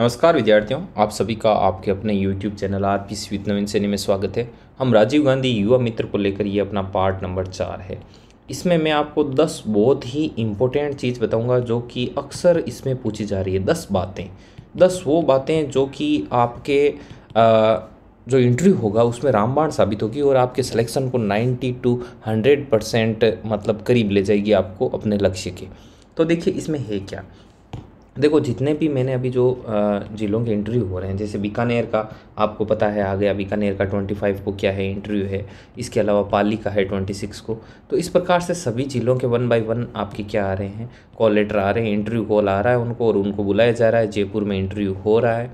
नमस्कार विद्यार्थियों आप सभी का आपके अपने YouTube चैनल आर पी स्वीत नवीन सैनी में स्वागत है हम राजीव गांधी युवा मित्र को लेकर ये अपना पार्ट नंबर चार है इसमें मैं आपको 10 बहुत ही इम्पोर्टेंट चीज़ बताऊंगा जो कि अक्सर इसमें पूछी जा रही है 10 बातें 10 वो बातें जो कि आपके आ, जो इंटरव्यू होगा उसमें रामबाण साबित होगी और आपके सिलेक्शन को नाइन्टी टू हंड्रेड परसेंट मतलब करीब ले जाएगी आपको अपने लक्ष्य के तो देखिए इसमें है क्या देखो जितने भी मैंने अभी जो ज़िलों के इंटरव्यू हो रहे हैं जैसे बीकानेर का आपको पता है आ गया बीकानेर का 25 को क्या है इंटरव्यू है इसके अलावा पाली का है 26 को तो इस प्रकार से सभी ज़िलों के वन बाय वन आपके क्या आ रहे हैं कॉल लेटर आ रहे हैं इंटरव्यू कॉल आ रहा है उनको और उनको बुलाया जा रहा है जयपुर में इंटरव्यू हो रहा है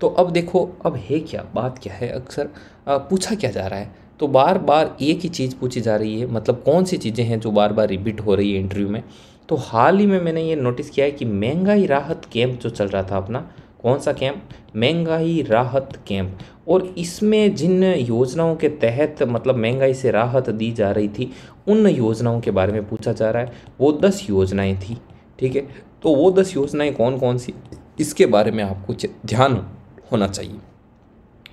तो अब देखो अब है क्या बात क्या है अक्सर पूछा क्या जा रहा है तो बार बार एक ही चीज़ पूछी जा रही है मतलब कौन सी चीज़ें हैं जो बार बार रिपीट हो रही है इंटरव्यू में तो हाल ही में मैंने ये नोटिस किया है कि महंगाई राहत कैंप जो चल रहा था अपना कौन सा कैंप महंगाई राहत कैंप और इसमें जिन योजनाओं के तहत मतलब महंगाई से राहत दी जा रही थी उन योजनाओं के बारे में पूछा जा रहा है वो दस योजनाएं थी ठीक है तो वो दस योजनाएं कौन कौन सी इसके बारे में आपको ध्यान होना चाहिए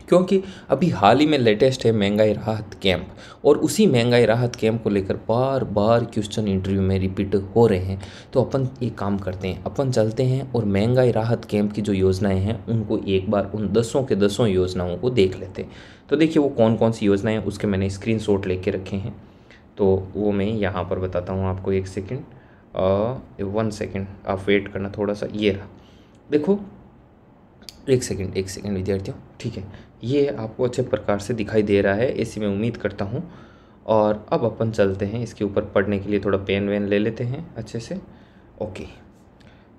क्योंकि अभी हाल ही में लेटेस्ट है महंगाई राहत कैंप और उसी महंगाई राहत कैंप को लेकर बार बार क्वेश्चन इंटरव्यू में रिपीट हो रहे हैं तो अपन एक काम करते हैं अपन चलते हैं और महंगाई राहत कैंप की जो योजनाएं हैं उनको एक बार उन दसों के दसों योजनाओं को देख लेते हैं तो देखिए वो कौन कौन सी योजनाएँ उसके मैंने स्क्रीन शॉट लेके रखे हैं तो वो मैं यहाँ पर बताता हूँ आपको एक सेकेंड वन सेकेंड आप वेट करना थोड़ा सा ये रहा देखो एक सेकेंड एक सेकेंड विद्यार्थियों ठीक है ये आपको अच्छे प्रकार से दिखाई दे रहा है इसी में उम्मीद करता हूँ और अब अपन चलते हैं इसके ऊपर पढ़ने के लिए थोड़ा पेन वेन ले लेते हैं अच्छे से ओके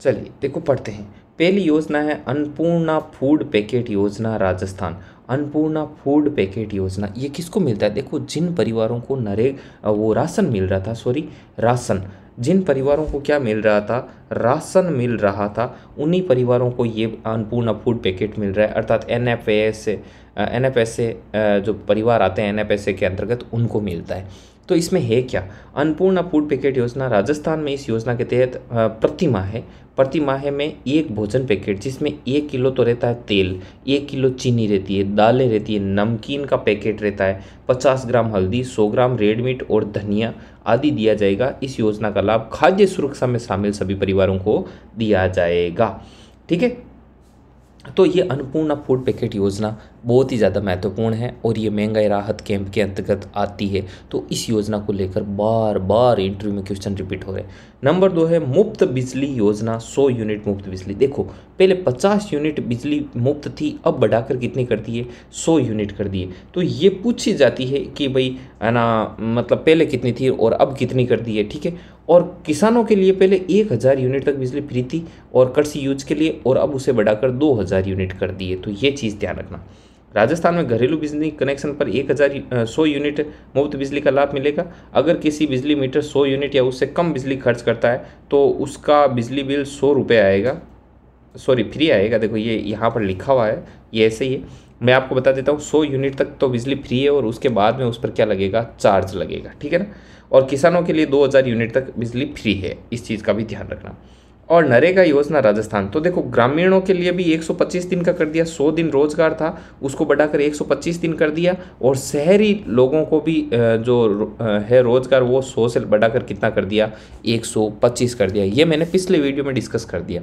चलिए देखो पढ़ते हैं पहली योजना है अन्नपूर्णा फूड पैकेट योजना राजस्थान अन्नपूर्णा फूड पैकेट योजना ये किसको मिलता है देखो जिन परिवारों को नरे वो राशन मिल रहा था सॉरी राशन जिन परिवारों को क्या मिल रहा था राशन मिल रहा था उन्हीं परिवारों को ये अन्नपूर्णा फूड पैकेट मिल रहा है अर्थात N F S N F S से जो परिवार आते हैं एन एफ एस के अंतर्गत उनको मिलता है तो इसमें है क्या अन्नपूर्णा फूड पैकेट योजना राजस्थान में इस योजना के तहत प्रति माह है प्रति माह में एक भोजन पैकेट जिसमें एक किलो तो रहता है तेल एक किलो चीनी रहती है दालें रहती है नमकीन का पैकेट रहता है पचास ग्राम हल्दी सौ ग्राम रेड मीट और धनिया आदि दिया जाएगा इस योजना का लाभ खाद्य सुरक्षा में शामिल सभी परिवारों को दिया जाएगा ठीक है तो ये अन्नपूर्णा फूड पैकेट योजना बहुत ही ज़्यादा महत्वपूर्ण है और ये महंगाई राहत कैंप के अंतर्गत आती है तो इस योजना को लेकर बार बार इंटरव्यू में क्वेश्चन रिपीट हो रहे हैं नंबर दो है मुफ्त बिजली योजना 100 यूनिट मुफ्त बिजली देखो पहले 50 यूनिट बिजली मुफ्त थी अब बढ़ाकर कितनी कर दिए 100 यूनिट कर दिए तो ये पूछी जाती है कि भाई है ना मतलब पहले कितनी थी और अब कितनी कर दी है ठीक है और किसानों के लिए पहले एक हज़ार यूनिट तक बिजली फ्री थी और कृषि यूज के लिए और अब उसे बढ़ाकर दो हज़ार यूनिट कर दिए तो ये चीज़ ध्यान रखना राजस्थान में घरेलू बिजली कनेक्शन पर एक हज़ार सौ यूनिट मुफ्त बिजली का लाभ मिलेगा अगर किसी बिजली मीटर सौ यूनिट या उससे कम बिजली खर्च करता है तो उसका बिजली बिल सौ रुपये आएगा सॉरी फ्री आएगा देखो ये यहाँ पर लिखा हुआ है ये ऐसे ही है मैं आपको बता देता हूँ सौ यूनिट तक तो बिजली फ्री है और उसके बाद में उस पर क्या लगेगा चार्ज लगेगा ठीक है ना और किसानों के लिए दो हज़ार यूनिट तक बिजली फ्री है इस चीज़ का भी ध्यान रखना और नरेगा योजना राजस्थान तो देखो ग्रामीणों के लिए भी 125 दिन का कर दिया 100 दिन रोजगार था उसको बढ़ाकर 125 दिन कर दिया और शहरी लोगों को भी जो है रोजगार वो 100 से बढ़ाकर कितना कर दिया 125 कर दिया ये मैंने पिछले वीडियो में डिस्कस कर दिया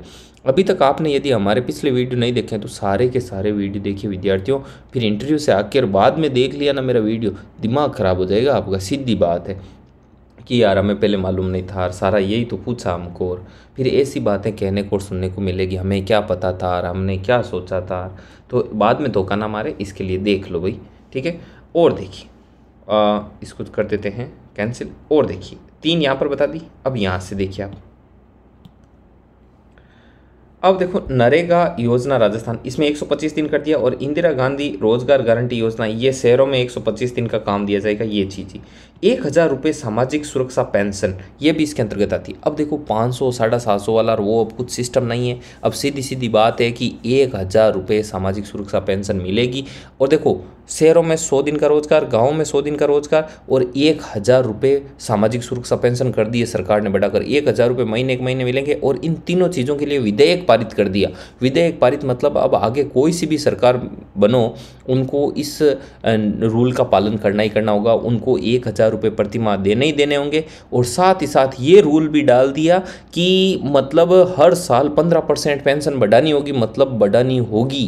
अभी तक आपने यदि हमारे पिछले वीडियो नहीं देखे तो सारे के सारे वीडियो देखिए विद्यार्थियों फिर इंटरव्यू से आकर बाद में देख लिया ना मेरा वीडियो दिमाग ख़राब हो जाएगा आपका सीधी बात है कि यार हमें पहले मालूम नहीं था सारा यही तो पूछा हमको और फिर ऐसी बातें कहने को और सुनने को मिलेगी हमें क्या पता था हमने क्या सोचा था तो बाद में धोखा ना मारे इसके लिए देख लो भाई ठीक है और देखिए इसको कर देते हैं कैंसिल और देखिए तीन यहाँ पर बता दी अब यहाँ से देखिए आप अब देखो नरेगा योजना राजस्थान इसमें 125 दिन कर दिया और इंदिरा गांधी रोजगार गारंटी योजना ये शहरों में 125 दिन का काम दिया जाएगा ये चीज़ एक हज़ार रुपये सामाजिक सुरक्षा पेंशन ये भी इसके अंतर्गत आती है अब देखो पाँच सौ साढ़े सात सौ वाला वो अब कुछ सिस्टम नहीं है अब सीधी सीधी बात है कि एक हज़ार रुपये सामाजिक सुरक्षा पेंशन मिलेगी और देखो शहरों में सौ दिन का रोजगार गाँव में सौ दिन का रोजगार और एक हज़ार रुपये सामाजिक सुरक्षा पेंशन कर दिए सरकार ने बढ़ाकर एक हज़ार रुपये महीने एक महीने मिलेंगे और इन तीनों चीज़ों के लिए विधेयक पारित कर दिया विधेयक पारित मतलब अब आगे कोई सी भी सरकार बनो उनको इस रूल का पालन करना ही करना होगा उनको एक हज़ार रुपये प्रति माह देने ही देने होंगे और साथ ही साथ ये रूल भी डाल दिया कि मतलब हर साल पंद्रह परसेंट पेंशन बढ़ानी होगी मतलब बढ़ानी होगी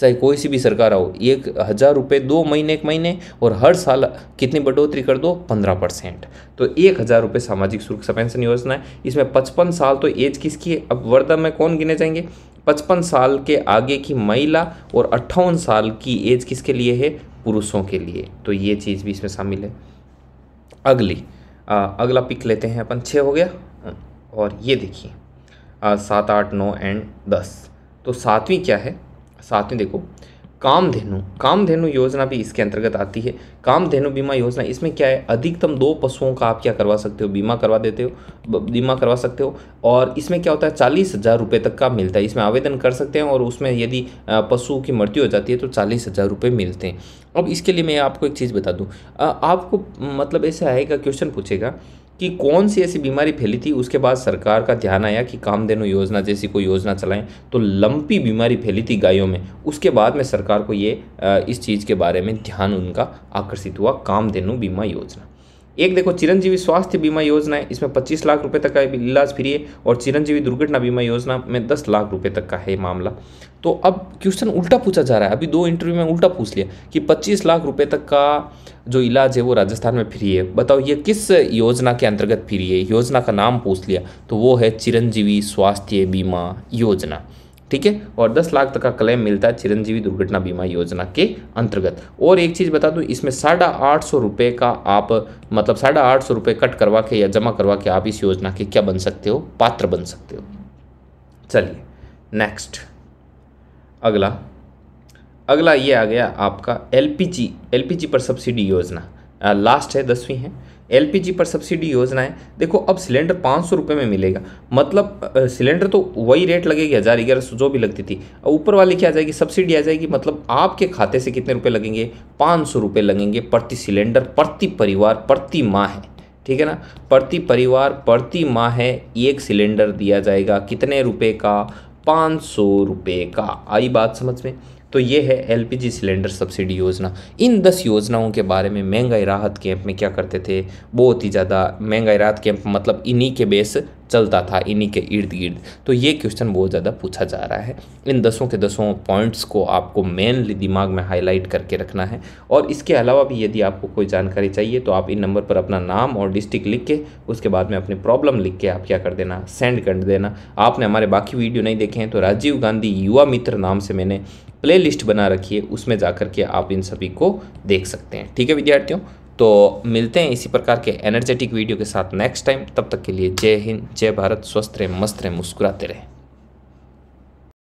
चाहे कोई सी भी सरकार हो एक हज़ार रुपये दो महीने एक महीने और हर साल कितनी बढ़ोतरी कर दो पंद्रह परसेंट तो एक हज़ार रुपये सामाजिक सुरक्षा पेंशन योजना है इसमें पचपन साल तो एज किसकी है अब वर्धा में कौन गिने जाएंगे पचपन साल के आगे की महिला और अट्ठावन साल की एज किसके लिए है पुरुषों के लिए तो ये चीज़ भी इसमें शामिल है अगली आ, अगला पिक लेते हैं अपन छः हो गया और ये देखिए सात आठ नौ एंड दस तो सातवीं क्या है सातवीं देखो कामधेनु कामधेनु योजना भी इसके अंतर्गत आती है कामधेनु बीमा योजना इसमें क्या है अधिकतम दो पशुओं का आप क्या करवा सकते हो बीमा करवा देते हो बीमा करवा सकते हो और इसमें क्या होता है चालीस हज़ार रुपये तक का मिलता है इसमें आवेदन कर सकते हैं और उसमें यदि पशु की मृत्यु हो जाती है तो चालीस हज़ार रुपये मिलते हैं अब इसके लिए मैं आपको एक चीज़ बता दूँ आपको मतलब ऐसा आएगा क्वेश्चन पूछेगा कि कौन सी ऐसी बीमारी फैली थी उसके बाद सरकार का ध्यान आया कि कामधेनु योजना जैसी कोई योजना चलाएं तो लंपी बीमारी फैली थी गायों में उसके बाद में सरकार को ये इस चीज़ के बारे में ध्यान उनका आकर्षित हुआ कामधेनु बीमा योजना एक देखो चिरंजीवी स्वास्थ्य बीमा योजना है इसमें 25 लाख रुपए तक का इलाज फ्री है और चिरंजीवी दुर्घटना बीमा योजना में 10 लाख रुपए तक का है मामला तो अब क्वेश्चन उल्टा पूछा जा रहा है अभी दो इंटरव्यू में उल्टा पूछ लिया कि 25 लाख रुपए तक का जो इलाज है वो राजस्थान में फ्री है बताओ ये किस योजना के अंतर्गत फ्री है योजना का नाम पूछ लिया तो वो है चिरंजीवी स्वास्थ्य बीमा योजना ठीक है और दस लाख तक का क्लेम मिलता है चिरंजीवी दुर्घटना बीमा योजना के अंतर्गत और एक चीज़ बता दूँ इसमें साढ़ा आठ सौ रुपये का आप मतलब साढ़ा आठ सौ रुपये कट करवा के या जमा करवा के आप इस योजना के क्या बन सकते हो पात्र बन सकते हो चलिए नेक्स्ट अगला अगला ये आ गया आपका एल पी पर सब्सिडी योजना लास्ट है दसवीं है एलपीजी पर सब्सिडी योजना है देखो अब सिलेंडर पाँच सौ रुपये में मिलेगा मतलब सिलेंडर तो वही रेट लगेगी हज़ार ग्यारह सौ जो भी लगती थी अब ऊपर वाली क्या आ जाएगी सब्सिडी आ जाएगी मतलब आपके खाते से कितने रुपये लगेंगे पाँच सौ रुपये लगेंगे प्रति सिलेंडर प्रति परिवार प्रति माह है ठीक है ना प्रति परिवार प्रति माह है एक सिलेंडर दिया जाएगा कितने रुपये का पाँच सौ रुपये का आई बात समझ में तो ये है एलपीजी सिलेंडर सब्सिडी योजना इन दस योजनाओं के बारे में महंगाई राहत कैंप में क्या करते थे बहुत ही ज़्यादा महंगाई राहत कैंप मतलब इन्हीं के बेस चलता था इन्हीं के इर्द गिर्द तो ये क्वेश्चन बहुत ज़्यादा पूछा जा रहा है इन दसों के दसों पॉइंट्स को आपको मेनली दिमाग में हाईलाइट करके रखना है और इसके अलावा भी यदि आपको कोई जानकारी चाहिए तो आप इन नंबर पर अपना नाम और डिस्ट्रिक्ट लिख के उसके बाद में अपनी प्रॉब्लम लिख के आप क्या कर देना सेंड कर देना आपने हमारे बाकी वीडियो नहीं देखे हैं तो राजीव गांधी युवा मित्र नाम से मैंने प्ले लिस्ट बना रखी है उसमें जा कर के आप इन सभी को देख सकते हैं ठीक है विद्यार्थियों तो मिलते हैं इसी प्रकार के एनर्जेटिक वीडियो के साथ नेक्स्ट टाइम तब तक के लिए जय हिंद जय भारत स्वस्थ रहें मस्त रहें मुस्कुराते रहे